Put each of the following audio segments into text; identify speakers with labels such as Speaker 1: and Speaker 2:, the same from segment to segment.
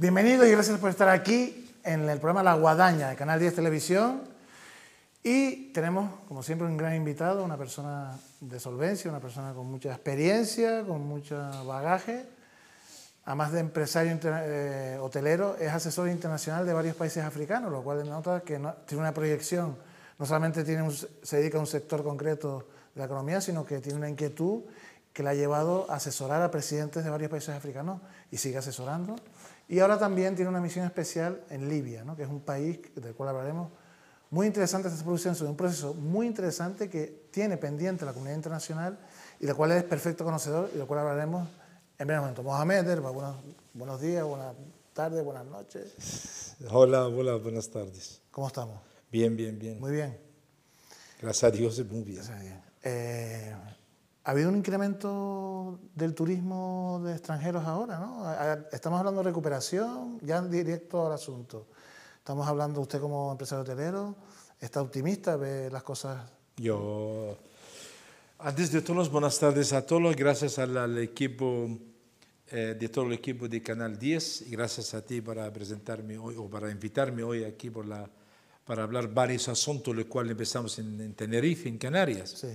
Speaker 1: Bienvenidos y gracias por estar aquí en el programa La Guadaña de Canal 10 Televisión. Y tenemos, como siempre, un gran invitado, una persona de solvencia, una persona con mucha experiencia, con mucho bagaje. Además de empresario eh, hotelero, es asesor internacional de varios países africanos, lo cual denota que tiene una proyección. No solamente tiene se dedica a un sector concreto de la economía, sino que tiene una inquietud que la ha llevado a asesorar a presidentes de varios países africanos y sigue asesorando. Y ahora también tiene una misión especial en Libia, que es un país del cual hablaremos. Muy interesante esta producción sobre un proceso muy interesante que tiene pendiente la comunidad internacional y del cual es perfecto conocedor y del cual hablaremos en breve momento. Mohamed, Erba, buenos, buenos días, buenas tardes, buenas noches.
Speaker 2: Hola, hola, buenas tardes. ¿Cómo estamos? Bien, bien, bien. Muy bien. Gracias a Dios, muy bien. Gracias a Dios.
Speaker 1: Eh, ha habido un incremento del turismo de extranjeros ahora, ¿no? Estamos hablando de recuperación, ya en directo al asunto. Estamos hablando, usted como empresario hotelero, ¿está optimista, ve las cosas?
Speaker 2: Yo, antes de todos, buenas tardes a todos, gracias al, equipo, eh, de todo el equipo de Canal 10 y gracias a ti para presentarme hoy o para invitarme hoy aquí por la, para hablar varios asuntos, los cuales empezamos en, en Tenerife, en Canarias. Sí.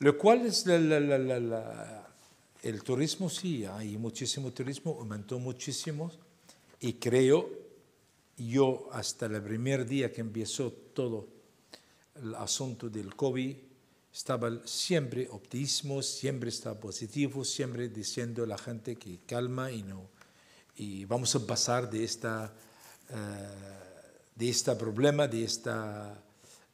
Speaker 2: Lo cual es el turismo, sí, hay muchísimo turismo, aumentó muchísimo y creo yo hasta el primer día que empezó todo el asunto del COVID, estaba siempre optimismo, siempre estaba positivo, siempre diciendo a la gente que calma y no y vamos a pasar de esta eh, de este problema, de esta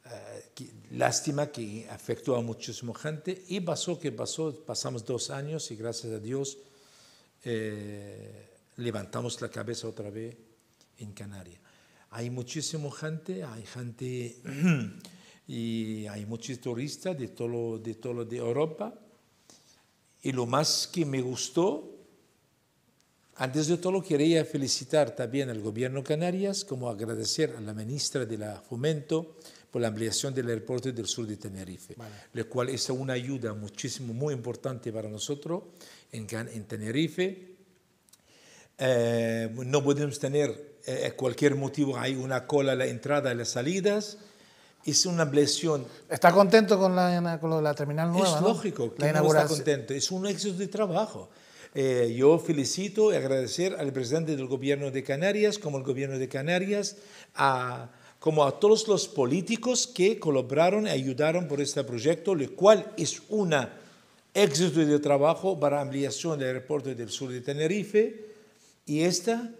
Speaker 2: eh, lástima que afectó a muchísima gente y pasó que pasó, pasamos dos años y gracias a Dios eh, levantamos la cabeza otra vez en Canarias. Hay muchísima gente, hay gente y hay muchos turistas de todo, de todo de Europa y lo más que me gustó antes de todo, quería felicitar también al gobierno Canarias, como agradecer a la ministra de la Fomento, por la ampliación del aeropuerto del sur de Tenerife, lo cual es una ayuda muchísimo, muy importante para nosotros en, en Tenerife. Eh, no podemos tener eh, eh, cualquier motivo, hay una cola a la entrada y las salidas. Es una ampliación. ¿Está contento con la, la terminal nueva? Es lógico que está contento. Es un éxito de trabajo. Eh, yo felicito y agradecer al presidente del gobierno de Canarias, como el gobierno de Canarias, a, como a todos los políticos que colaboraron y ayudaron por este proyecto, lo cual es un éxito de trabajo para ampliación del aeropuerto del sur de Tenerife. Y esta,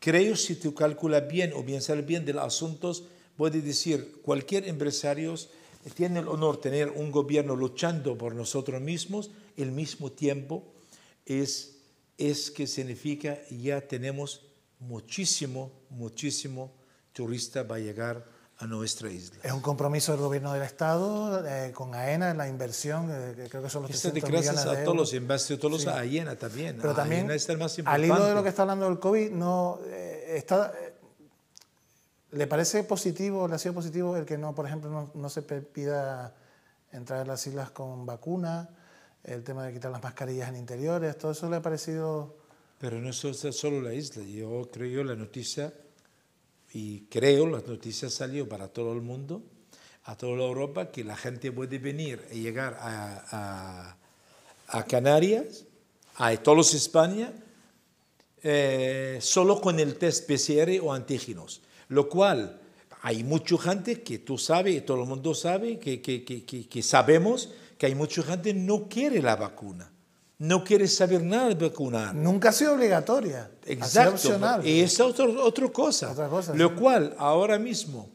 Speaker 2: creo, si tú calculas bien o bien sale bien de los asuntos, puede decir, cualquier empresario tiene el honor de tener un gobierno luchando por nosotros mismos, el mismo tiempo es, es que significa ya tenemos muchísimo, muchísimo turista va a llegar a nuestra isla.
Speaker 1: Es un compromiso del gobierno del Estado eh, con AENA, la inversión, eh, creo que son los Esta millones de gracias a
Speaker 2: todos los a AENA también. Pero también, al hilo de lo
Speaker 1: que está hablando del COVID, no, eh, está, ¿le parece positivo, le ha sido positivo el que no, por ejemplo, no, se pida entrar a las islas con vacuna, el tema de quitar las mascarillas en interiores, todo eso le ha parecido...
Speaker 2: Pero no es solo la isla, yo creo la noticia y creo, las noticias salió para todo el mundo, a toda la Europa, que la gente puede venir y llegar a, Canarias, a todos España, eh, solo con el test PCR o antígenos, lo cual hay mucha gente que tú sabes, y todo el mundo sabe, que, que, que, que sabemos que hay mucha gente que no quiere la vacuna no quiere saber nada de vacunar. Nunca ha sido obligatoria.
Speaker 1: Exacto. Y
Speaker 2: es otra cosa. lo cual, ahora mismo,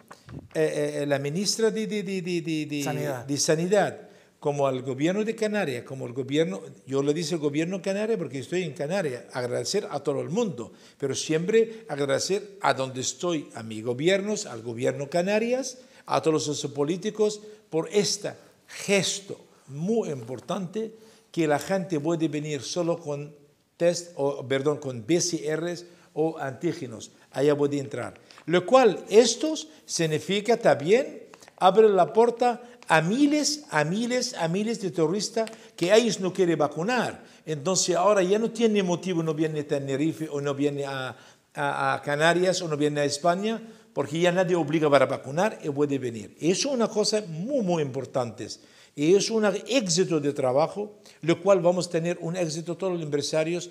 Speaker 2: eh, eh, eh, la ministra de, de, Sanidad. como al gobierno de Canarias, como el gobierno, yo le dice el gobierno Canarias porque estoy en Canarias, agradecer a todo el mundo, pero siempre agradecer a donde estoy, a mis gobiernos, al gobierno Canarias, a todos los políticos, por este gesto muy importante que la gente puede venir solo con test, o, perdón, con BCRs o antígenos. Allá puede entrar. Lo cual, esto significa también abre la puerta a miles, a miles, a miles de terroristas que ellos no quieren vacunar. Entonces ahora ya no tiene motivo, no viene a Tenerife o no viene a, a Canarias o no viene a España, porque ya nadie obliga para vacunar y puede venir. Eso es una cosa muy, muy importante. Y es un éxito de trabajo, lo cual vamos a tener un éxito todos los empresarios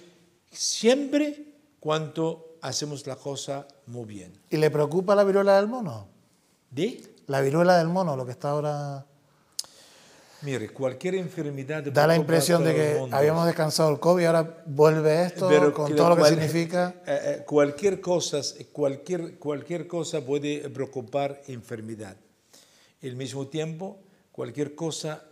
Speaker 2: siempre
Speaker 1: cuanto hacemos la cosa muy bien. ¿Y le preocupa la viruela del mono? ¿De? La viruela del mono, lo que está ahora... Mire, cualquier
Speaker 2: enfermedad... Da la impresión de que habíamos
Speaker 1: descansado el COVID y ahora vuelve esto Pero con todo lo que significa...
Speaker 2: Eh, eh, cualquier, cosa, cualquier, cualquier cosa puede preocupar enfermedad. Al mismo tiempo, cualquier cosa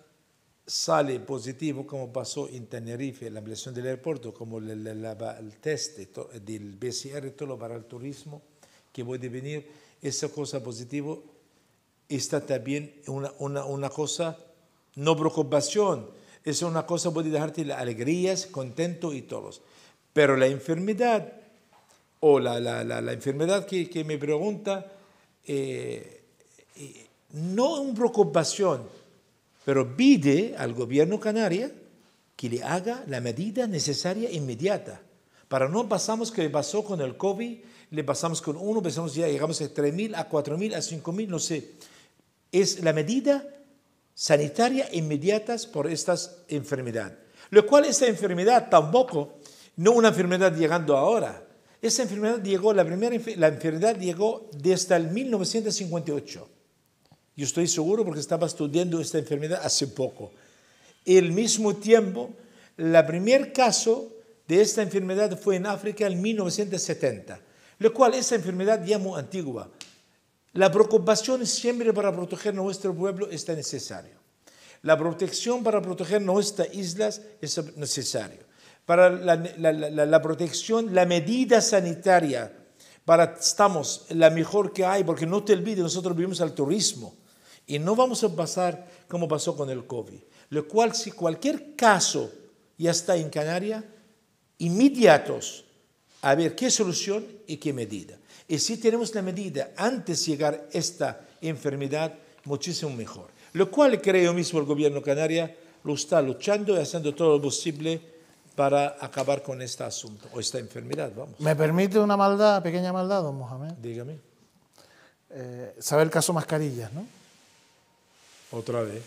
Speaker 2: sale positivo como pasó en Tenerife, la ampliación del aeropuerto, como el, el, test del BCR, todo para el turismo que puede venir, esa cosa positiva está también una, una, cosa, no preocupación, es una cosa puede dejarte alegrías, contento y todos. Pero la enfermedad, o la, la, la, la enfermedad que, que, me pregunta, eh, eh, no es una preocupación, pero pide al gobierno canaria que le haga la medida necesaria inmediata para no pasamos que pasó con el COVID, le pasamos con uno, pensamos ya llegamos a 3.000, a 4.000, a 5.000, no sé. Es la medida sanitaria inmediata por esta enfermedad. Lo cual esta enfermedad tampoco, no una enfermedad llegando ahora, esta enfermedad llegó, la primera la enfermedad llegó desde el 1958. Yo estoy seguro porque estaba estudiando esta enfermedad hace poco. El mismo tiempo, el primer caso de esta enfermedad fue en África en 1970, lo cual esa enfermedad ya muy antigua. La preocupación siempre para proteger nuestro pueblo está necesario. La protección para proteger nuestras islas es necesario. Para la, la, protección, la medida sanitaria, para estamos la mejor que hay, porque no te olvides, nosotros vivimos al turismo. Y no vamos a pasar como pasó con el COVID. Lo cual, si cualquier caso ya está en Canarias, inmediatos a ver qué solución y qué medida. Y si tenemos la medida antes de llegar esta enfermedad, muchísimo mejor. Lo cual creo mismo el gobierno canaria lo está luchando y haciendo todo lo posible para acabar con este asunto o esta enfermedad.
Speaker 1: Vamos. ¿Me permite una maldad, pequeña maldad, don Mohamed? Dígame. Eh, sabe el caso mascarillas, ¿no? Otra vez.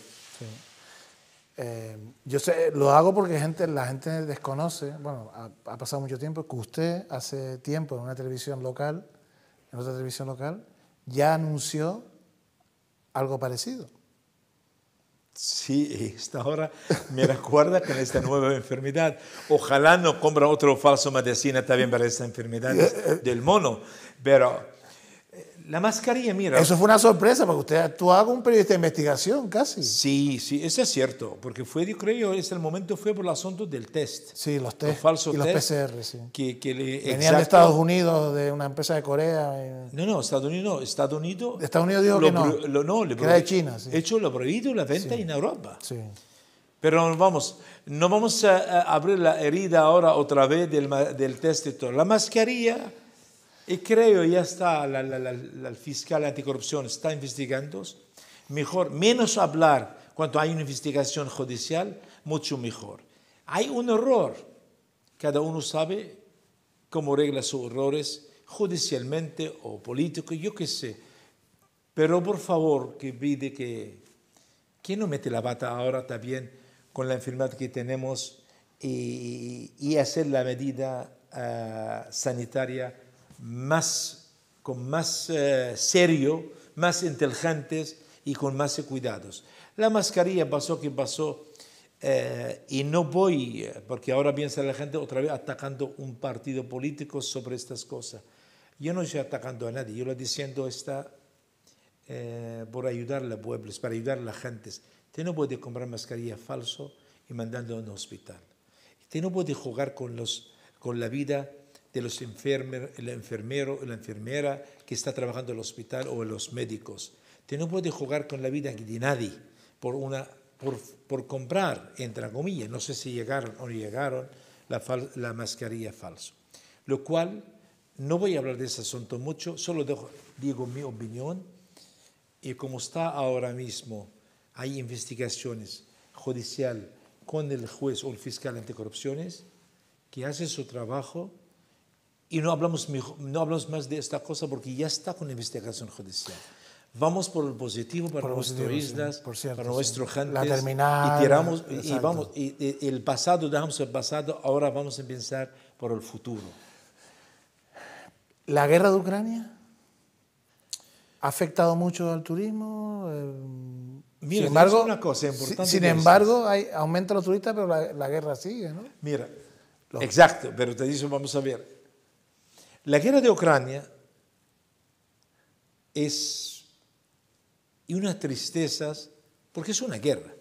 Speaker 1: Eh, yo sé, lo hago porque gente, la gente desconoce, bueno, ha, pasado mucho tiempo, que usted hace tiempo en una televisión local, en otra televisión local, ya anunció algo parecido.
Speaker 2: Sí, hasta ahora me recuerda con esta nueva enfermedad. Ojalá no compra otro falso medicina también para esta enfermedad eh, eh. del mono, pero la mascarilla, mira. Eso fue una sorpresa, porque usted actuaba un periodista de investigación casi. Sí, sí, eso es cierto, porque fue, yo creo, ese el momento fue por el asunto del test. Sí, los test. Los falsos y los PCR, sí. Que, le, Venían de Estados
Speaker 1: Unidos, de una empresa de Corea. Eh.
Speaker 2: No, no, Estados Unidos no. Estados Unidos, Estados Unidos dijo que no. no que era de China, sí. hecho, lo prohibido la venta en Europa. Sí. Pero vamos, no vamos a abrir la herida ahora otra vez del, del test y todo. La mascarilla y creo ya está, el fiscal anticorrupción está investigando. Mejor, menos hablar cuando hay una investigación judicial, mucho mejor. Hay un error. Cada uno sabe cómo regla sus errores judicialmente o político, yo qué sé. Pero por favor, que pide que, que no mete la bata ahora también con la enfermedad que tenemos y, hacer la medida ah, sanitaria sanitaria más, con más eh, serio, más inteligentes y con más cuidados. La mascarilla pasó que pasó eh, y no voy, eh, porque ahora piensa la gente otra vez atacando un partido político sobre estas cosas. Yo no estoy atacando a nadie, yo lo diciendo está por ayudar a los pueblos, para ayudar a la gente. Usted no puede comprar mascarilla falso y mandando a un hospital. Usted no puede jugar con, con la vida de los enfermer, el enfermero, la enfermera que está trabajando en el hospital o en los médicos. no puede jugar con la vida de nadie por, una, por, por comprar, entre comillas, no sé si llegaron o no llegaron, la, la mascarilla falsa. Lo cual, no voy a hablar de ese asunto mucho, solo digo mi opinión. Y como está ahora mismo, hay investigaciones judicial con el juez o el fiscal anticorrupciones que hace su trabajo y no hablamos, no hablamos más de esta cosa porque ya está con investigación judicial. Vamos por el positivo para los turistas para nuestro gente. La terminal. Y, tiramos, y, vamos, y, el pasado, dejamos el pasado, ahora vamos a pensar por el futuro.
Speaker 1: ¿La guerra de Ucrania ha afectado mucho al turismo? Eh, Mira, sin embargo, una cosa importante. Sin embargo, hay, aumenta los turistas, pero la, guerra sigue, ¿no?
Speaker 2: Mira, exacto, pero te dice, vamos a ver, la guerra de Ucrania es y unas tristezas, porque es una guerra.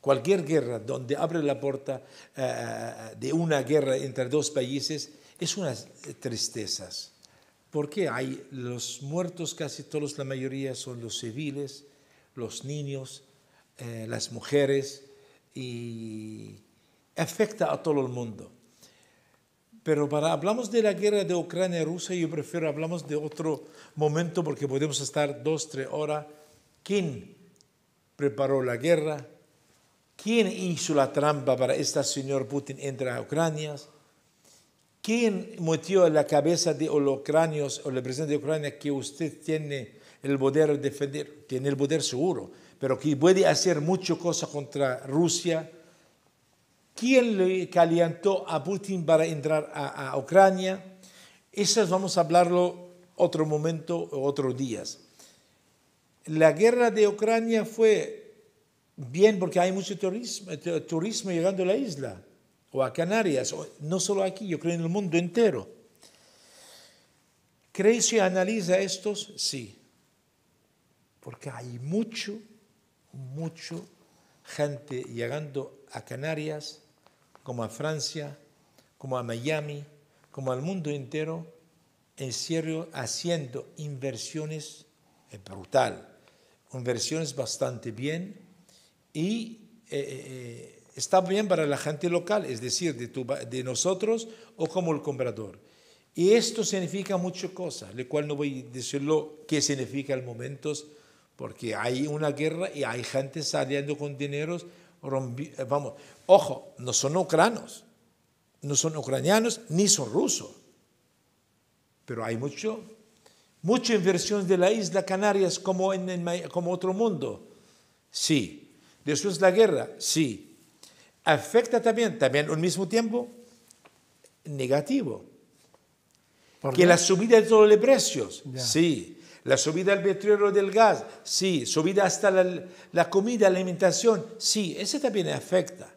Speaker 2: Cualquier guerra donde abre la puerta eh, eh, de una guerra entre dos países es unas tristezas. Porque hay los muertos, casi todos, la mayoría son los civiles, los niños, eh, las mujeres, y afecta a todo el mundo. Pero para hablamos de la guerra de Ucrania y Rusia, yo prefiero hablamos de otro momento porque podemos estar dos, tres horas. ¿Quién preparó la guerra? ¿Quién hizo la trampa para esta señor Putin entre a Ucrania? ¿Quién metió en la cabeza de los ucranios o el presidente de Ucrania que usted tiene el poder de defender? Tiene el poder seguro, pero que puede hacer muchas cosas contra Rusia, quién le calientó a Putin para entrar a, Ucrania. Eso vamos a hablarlo otro momento, otros días. La guerra de Ucrania fue bien porque hay mucho turismo, turismo llegando a la isla o a Canarias, no solo aquí, yo creo en el mundo entero. ¿Crees y analiza estos? Sí. Porque hay mucho, mucho gente llegando a Canarias como a Francia, como a Miami, como al mundo entero, en serio haciendo inversiones eh, brutal, inversiones bastante bien y eh, eh, está bien para la gente local, es decir, de, de nosotros o como el comprador. Y esto significa muchas cosas, lo cual no voy a decirlo qué significa en momentos porque hay una guerra y hay gente saliendo con dineros eh, vamos, ojo, no son ucranos, no son ucranianos ni son rusos, pero hay mucho, mucha inversión de la isla Canarias como en como otro mundo, sí. Después la guerra, sí. Afecta también, también al mismo tiempo, negativo. Porque la subida de todos los precios, sí la subida al petróleo del gas, sí. Subida hasta la, la comida, la alimentación, sí. ese también afecta.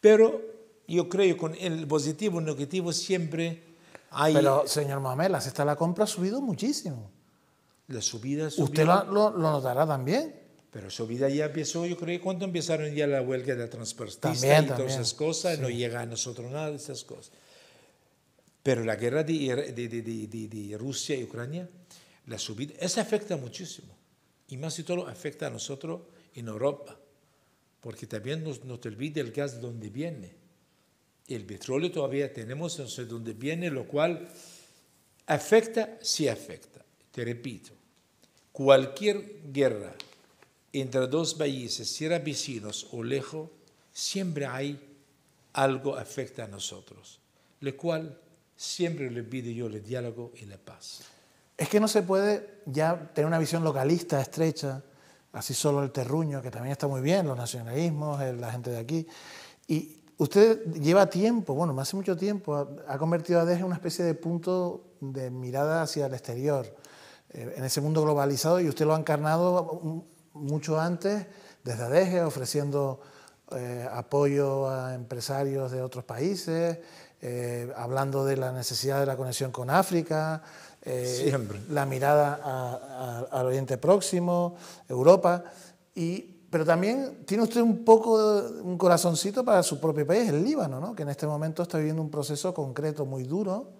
Speaker 2: Pero yo creo que con el positivo y el negativo siempre hay... Pero,
Speaker 1: señor Mamela, hasta está la compra ha subido muchísimo.
Speaker 2: La subida, Usted lo,
Speaker 1: lo, notará también.
Speaker 2: Pero su vida ya empezó, yo creo, cuando empezaron ya la huelga de transportistas y todas esas cosas, no llega a nosotros nada de esas cosas. Pero la guerra de, Rusia y Ucrania, la subida, eso afecta muchísimo. Y más y todo afecta a nosotros en Europa, porque también nos, nos olvida el gas de donde viene. El petróleo todavía tenemos, no sé dónde viene, lo cual afecta, sí afecta. Te repito, cualquier guerra entre dos países, si eran vecinos o lejos, siempre hay algo afecta a nosotros, lo cual siempre le pide yo el diálogo y la paz.
Speaker 1: Es que no se puede ya tener una visión localista, estrecha, así solo el terruño, que también está muy bien, los nacionalismos, eh, la gente de aquí. Y usted lleva tiempo, bueno, hace mucho tiempo, ha convertido a en una especie de punto de mirada hacia el exterior, eh, en ese mundo globalizado, y usted lo ha encarnado mucho antes desde ADEGE, ofreciendo eh, apoyo a empresarios de otros países, eh, hablando de la necesidad de la conexión con África, eh, la mirada al Oriente Próximo, Europa, y, pero también tiene usted un poco un corazoncito para su propio país, el Líbano, ¿no? que en este momento está viviendo un proceso concreto muy duro.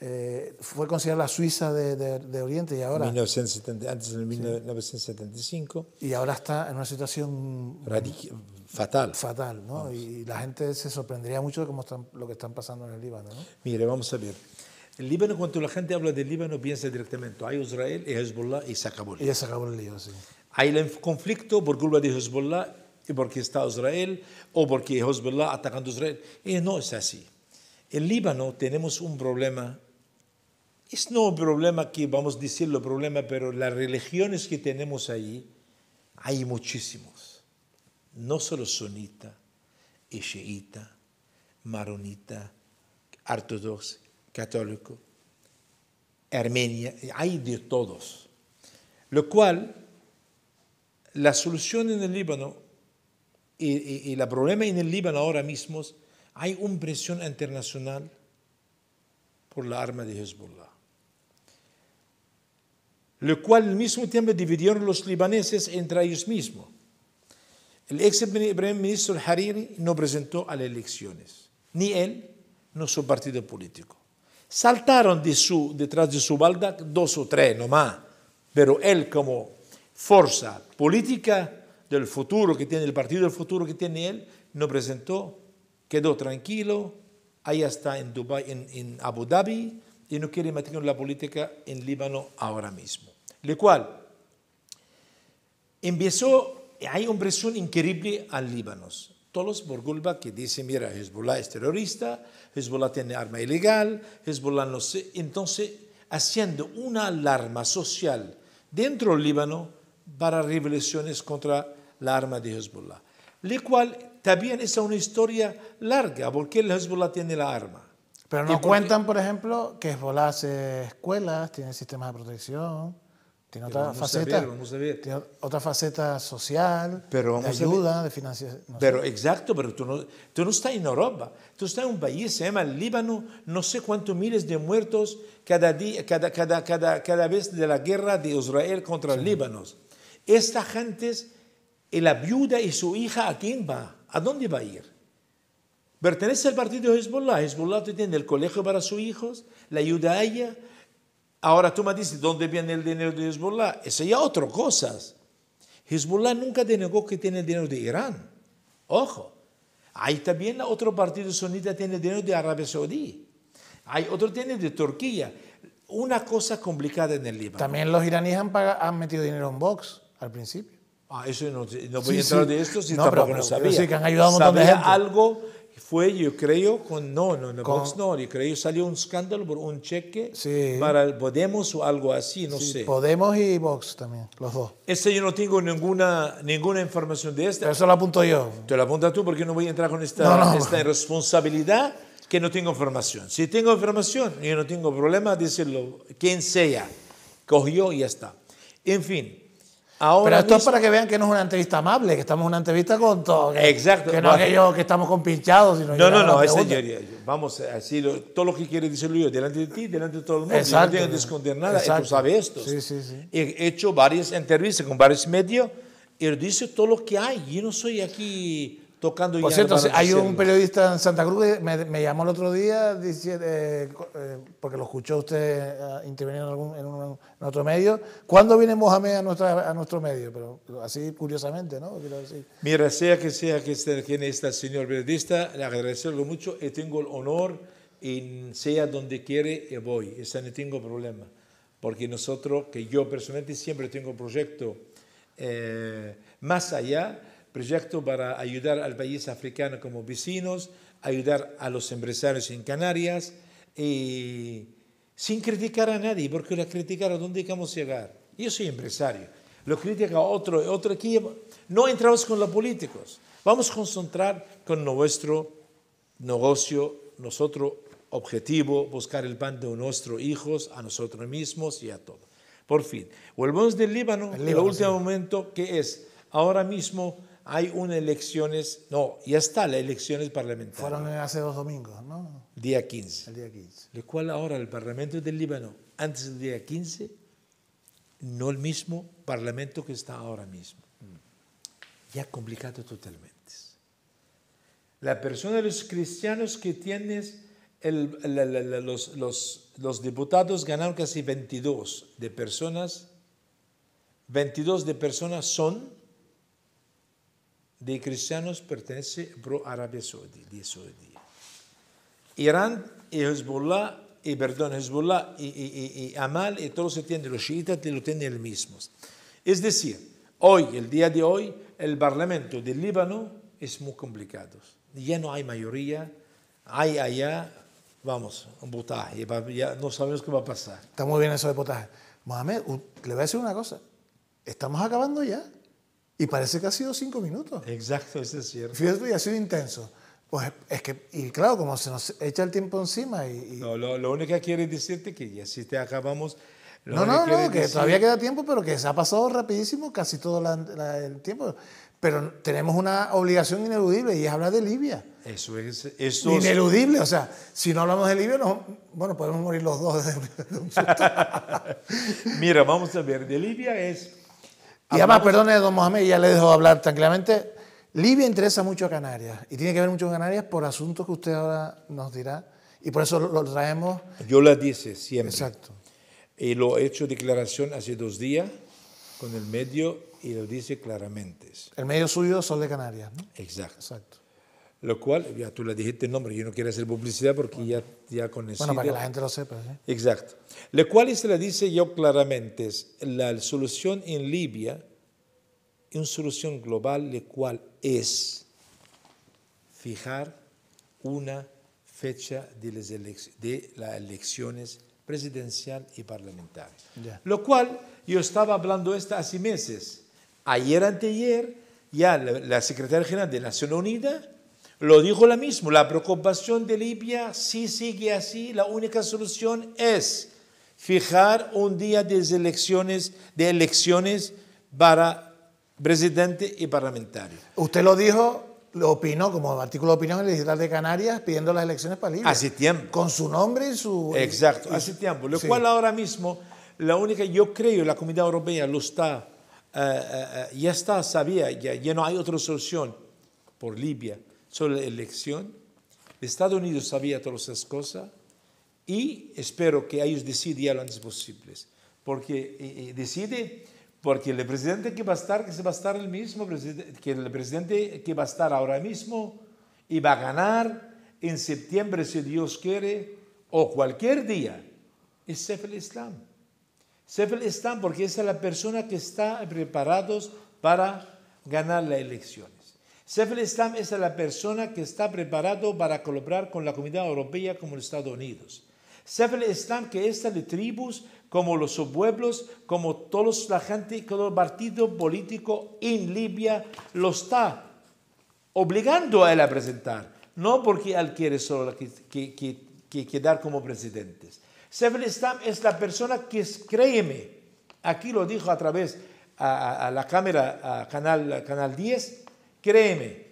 Speaker 1: Eh, fue considerada la Suiza de, Oriente y ahora... antes
Speaker 2: en 1975.
Speaker 1: Y ahora está en una situación... Radic fatal. Fatal, ¿no? Y la gente se sorprendería mucho de cómo lo que están pasando en el Líbano, ¿no?
Speaker 2: Mire, vamos a ver. El Líbano, cuando la gente habla del Líbano, piensa directamente, hay Israel y Hezbollah y se acabó
Speaker 1: Y se acabó el
Speaker 2: sí. Hay el conflicto por culpa de Hezbollah y porque está Israel o porque Hezbollah atacando a Israel. no es así. En Líbano tenemos un problema es no un problema que vamos a decirlo problema, pero las religiones que tenemos allí hay muchísimos no solo sunita, y maronita, ortodoxo, católico, armenia, hay de todos. Lo cual, la solución en el Líbano y, el problema en el Líbano ahora mismo, hay una presión internacional por la arma de Hezbollah. Lo cual al mismo tiempo dividieron los libaneses entre ellos mismos el ex primer ministro Hariri no presentó a las elecciones, ni él, no su partido político. Saltaron de su, detrás de su balda dos o tres nomás, pero él como fuerza política del futuro que tiene el partido, del futuro que tiene él, no presentó, quedó tranquilo, ahí está en Dubai, en, Abu Dhabi, y no quiere mantener la política en Líbano ahora mismo. Lo cual empezó hay una presión increíble al Líbano. Todos por culpa que dicen, mira, Hezbollah es terrorista, Hezbollah tiene arma ilegal, Hezbollah no sé. Entonces, haciendo una alarma social dentro del Líbano para revoluciones contra la arma de Hezbollah. La cual también es una historia larga, porque Hezbollah tiene la arma.
Speaker 1: Pero no cuentan, por ejemplo, que Hezbollah hace escuelas, tiene sistemas de protección. Tiene otra faceta. otra faceta social, pero de ayuda, de financiación. pero
Speaker 2: exacto, pero tú no, tú no estás en Europa. Tú estás en un país, se llama Líbano, no sé cuántos miles de muertos cada, día, cada, cada, cada, cada vez de la guerra de Israel contra sí. Líbano. Esta gente, eh, la viuda y su hija, ¿a quién va? ¿A dónde va a ir? Pertenece al partido Hezbollah. Hezbollah tiene el colegio para sus hijos, la ayuda a ella, Ahora tú me dices, ¿dónde viene el dinero de Hezbollah? Eso ya otra cosa. Hezbollah nunca denegó que tiene el dinero de Irán. Ojo. Hay también otro partido sunita tiene dinero de Arabia Saudí. Hay otro tiene de Turquía. Una cosa complicada en el Líbano. También los iraníes
Speaker 1: han, metido dinero en box al principio. Ah, eso no,
Speaker 2: voy a entrar de esto si no, tampoco pero, pero, sabía. que han ayudado a un algo fue, yo creo, con, no, no, no, Vox no, yo creo, salió un escándalo por un cheque para el Podemos o algo así, no sé.
Speaker 1: Podemos y Vox también, los dos. Este yo no tengo
Speaker 2: ninguna, ninguna información de este. eso lo apunto yo. Te lo apuntas tú porque no voy a entrar con esta, esta responsabilidad que no tengo información. Si tengo información, yo no tengo problema decirlo, quien sea, cogió y ya está. En
Speaker 1: fin, pero esto es para que vean que no es una entrevista amable, que estamos en una entrevista con todo. Exacto. Que no es yo, que estamos compinchados. Sino no, no, no, ese yo,
Speaker 2: Vamos, eh, así, todo lo que quiere decir Luis, delante de ti, delante de todo el mundo. Exacto. No tengo que esconder nada, Exacto. y tú sabes esto. Sí, sí, sí. He hecho varias entrevistas con varios medios y dice todo lo que hay. Yo no soy aquí tocando. Por cierto, hay un
Speaker 1: periodista en Santa Cruz que me, llamó el otro día dice, eh, eh, porque lo escuchó usted eh, intervenir en, algún, en, otro medio. ¿Cuándo viene Mohamed a, nuestra, a nuestro medio? Pero así curiosamente, ¿no? Quiero decir.
Speaker 2: Mira, sea que sea que esté quien el señor periodista, le agradecerlo mucho y tengo el honor y sea donde quiere voy. Ese no tengo problema. Porque nosotros, que yo personalmente siempre tengo proyecto más allá proyecto para ayudar al país africano como vecinos, ayudar a los empresarios en Canarias, y sin criticar a nadie, porque la criticar a dónde vamos a llegar. Yo soy empresario, lo critica otro, otro aquí. No entramos con los políticos, vamos a concentrar con nuestro negocio, nuestro objetivo, buscar el pan de nuestros hijos, a nosotros mismos y a todos. Por fin, volvemos del Líbano, en el último momento que es ahora mismo hay unas elecciones, no, ya está las elecciones parlamentarias. Fueron
Speaker 1: hace dos domingos, ¿no?
Speaker 2: Día 15. El día 15. Lo cual ahora el Parlamento del Líbano, antes del día 15, no el mismo Parlamento que está ahora mismo.
Speaker 1: Mm.
Speaker 2: Ya complicado totalmente. La persona de los cristianos que tienes, los, los diputados ganaron casi 22 de personas, 22 de personas son de cristianos pertenece pro Arabia Saudí, de Irán y e Hezbollah, y e perdón, Hezbollah y, e, Amal, y todos se tienen, los chiitas lo tienen el mismos Es decir, hoy, el día de hoy, el Parlamento del Líbano es muy complicado. Ya no hay mayoría, hay allá, vamos, un botaje
Speaker 1: ya no sabemos qué va a pasar. Está muy bien eso de botaje Mohamed, le voy a decir una cosa, estamos acabando ya. Y parece que ha sido cinco minutos. Exacto, eso es cierto. Fíjate, y ha sido intenso. Pues es que, y claro, como se nos echa el tiempo encima y... No, lo,
Speaker 2: único que quiere decirte que ya si te acabamos...
Speaker 1: No, no, no, que todavía queda tiempo, pero que se ha pasado rapidísimo casi todo el tiempo. Pero tenemos una obligación ineludible y es hablar de Libia. Eso es... Eso ineludible, o sea, si no hablamos de Libia, no, bueno, podemos morir los dos de un susto. Mira, vamos a ver, de
Speaker 2: Libia es
Speaker 1: y además, perdone, don Mohamed, ya le dejo hablar tranquilamente. Libia interesa mucho a Canarias y tiene que ver mucho con Canarias por asuntos que usted ahora nos dirá y por eso lo traemos.
Speaker 2: Yo la dice siempre. Exacto. Y lo he hecho declaración hace dos días con el medio y lo dice claramente.
Speaker 1: El medio suyo, son de Canarias. ¿no? Exacto. Exacto
Speaker 2: lo cual, ya tú le dijiste el nombre, yo no quiero hacer publicidad porque ya, ya con Bueno, para que la gente lo sepa. ¿eh? Exacto. Lo cual se le dice yo claramente, es la solución en Libia, una solución global, la cual es fijar una fecha de las, elecciones presidencial y parlamentarias. Lo cual yo estaba hablando esto hace meses. Ayer, anteayer, ya la, la secretaria general de Naciones Unidas lo dijo la misma, la preocupación de Libia, si sigue así, la única solución es fijar un día de elecciones, de elecciones para presidente y parlamentario.
Speaker 1: Usted lo dijo, lo opinó como artículo de opinión en el digital de Canarias pidiendo las elecciones para Libia.
Speaker 2: Hace tiempo. Con su nombre y su... Exacto, hace tiempo. Lo cual
Speaker 1: ahora mismo,
Speaker 2: la única, yo creo, la comunidad europea lo está, eh, eh, eh, ya está, sabía, ya no hay otra solución por Libia sobre la elección. Estados Unidos sabía todas esas cosas y espero que ellos decidan lo antes posible. Porque eh, eh, decide, porque el presidente que va a estar, que se va a estar el mismo, que el presidente que va a estar ahora mismo y va a ganar en septiembre, si Dios quiere, o cualquier día, es Sef el Islam. Sef porque esa es la persona que está preparados para ganar la elección. Sefer Islam es la persona que está preparado para colaborar con la comunidad europea como los Estados Unidos. Sefer Islam que de tribus, como los pueblos, como todos la gente, todo el partido político en Libia lo está obligando a él a presentar, no porque él quiere solo que, quedar como presidente. Sefer Islam es la persona que, créeme, aquí lo dijo a través a, la cámara, canal, canal 10, Créeme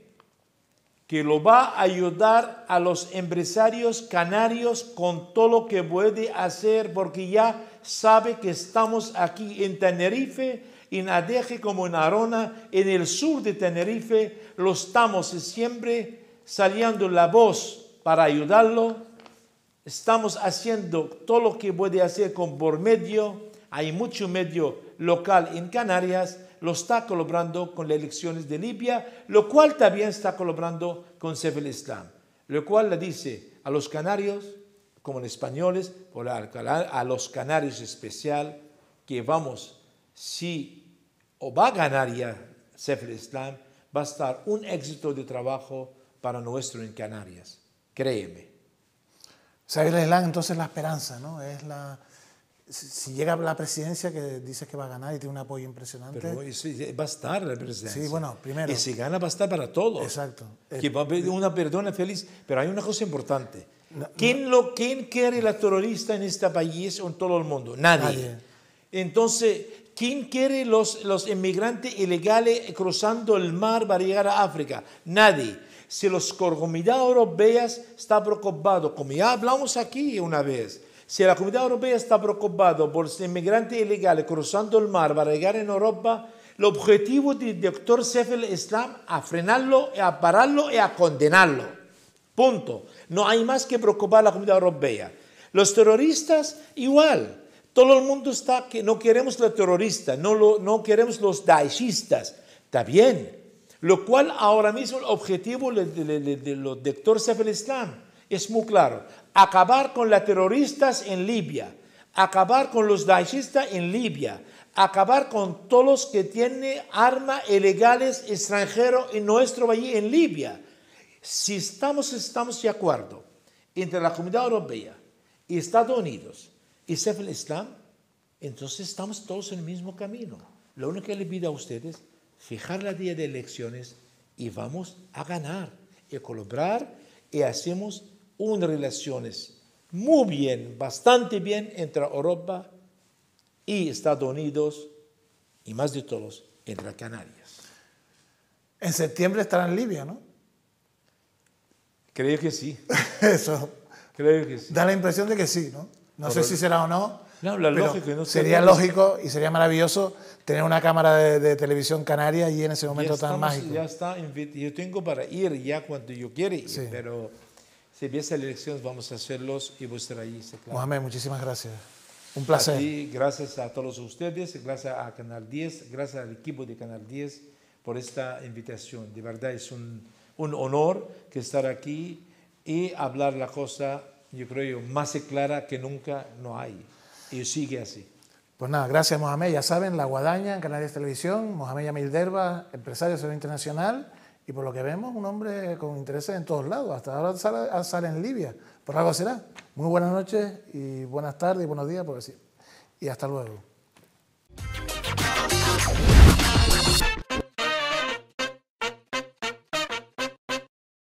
Speaker 2: que lo va a ayudar a los empresarios canarios con todo lo que puede hacer porque ya sabe que estamos aquí en Tenerife, en Adeje como en Arona, en el sur de Tenerife, lo estamos siempre saliendo la voz para ayudarlo. Estamos haciendo todo lo que puede hacer con por medio. Hay mucho medio local en Canarias lo está colaborando con las elecciones de Libia, lo cual también está colaborando con Sef Islam, lo cual le dice a los canarios, como en españoles, a los canarios especial, que vamos, si o va a ganar ya Sef Islam, va a estar un éxito de trabajo para nuestro en Canarias, créeme.
Speaker 1: Sef Islam entonces la esperanza, ¿no? Es la si llega la presidencia, que dice que va a ganar y tiene un apoyo impresionante. Pero
Speaker 2: va a estar la presidencia. Sí, bueno, primero. Y si gana, va a estar para todos. Exacto. Que va una perdona feliz. Pero hay una cosa importante. ¿Quién, Lo, ¿Quién quiere la terrorista en este país o en todo el mundo? Nadie. Entonces, ¿quién quiere los, los inmigrantes ilegales cruzando el mar para llegar a África? Nadie. Si los comunidades europeas están preocupados, como ya hablamos aquí una vez, si la comunidad europea está preocupada por los inmigrantes ilegales cruzando el mar para llegar a Europa, el objetivo del doctor Sefel Islam a frenarlo, a pararlo y a condenarlo. Punto. No hay más que preocupar a la comunidad europea. Los terroristas igual. Todo el mundo está que no queremos los terroristas, no, lo, no queremos los daishistas. Está bien. Lo cual ahora mismo el objetivo del doctor Sefel Islam es muy claro. Acabar con los terroristas en Libia, acabar con los daeshistas en Libia, acabar con todos los que tienen armas ilegales extranjeros en nuestro país, en Libia. Si estamos, estamos de acuerdo entre la Comunidad Europea y Estados Unidos y Sef el Islam, entonces estamos todos en el mismo camino. Lo único que le pido a ustedes, fijar la día de elecciones y vamos a ganar, y colaborar y hacemos unas relaciones muy bien, bastante bien entre Europa y Estados Unidos y más de todos entre Canarias.
Speaker 1: En septiembre estará en Libia, ¿no? Creo que sí. Eso. Creo que sí. Da la impresión de que sí, ¿no? No sé si será o no. No, la lógica, sería lógico y sería maravilloso tener una cámara de, televisión canaria y en ese momento tan mágico. Ya
Speaker 2: está, yo tengo para ir ya cuando yo quiera, sí. pero si viese la elección, vamos a hacerlos y vos se Claro. Mohamed, muchísimas gracias. Un placer. gracias a todos ustedes, gracias a Canal 10, gracias al equipo de Canal 10 por esta invitación. De verdad es un, honor que estar aquí y hablar la cosa, yo creo, más clara que
Speaker 1: nunca no hay. Y sigue así. Pues nada, gracias Mohamed. Ya saben, La Guadaña, en Canal 10 Televisión, Mohamed Yamil Derba, empresario de internacional. Y por lo que vemos, un hombre con intereses en todos lados. Hasta ahora sale, en Libia. Por algo será. Muy buenas noches y buenas tardes y buenos días, por sí Y hasta luego.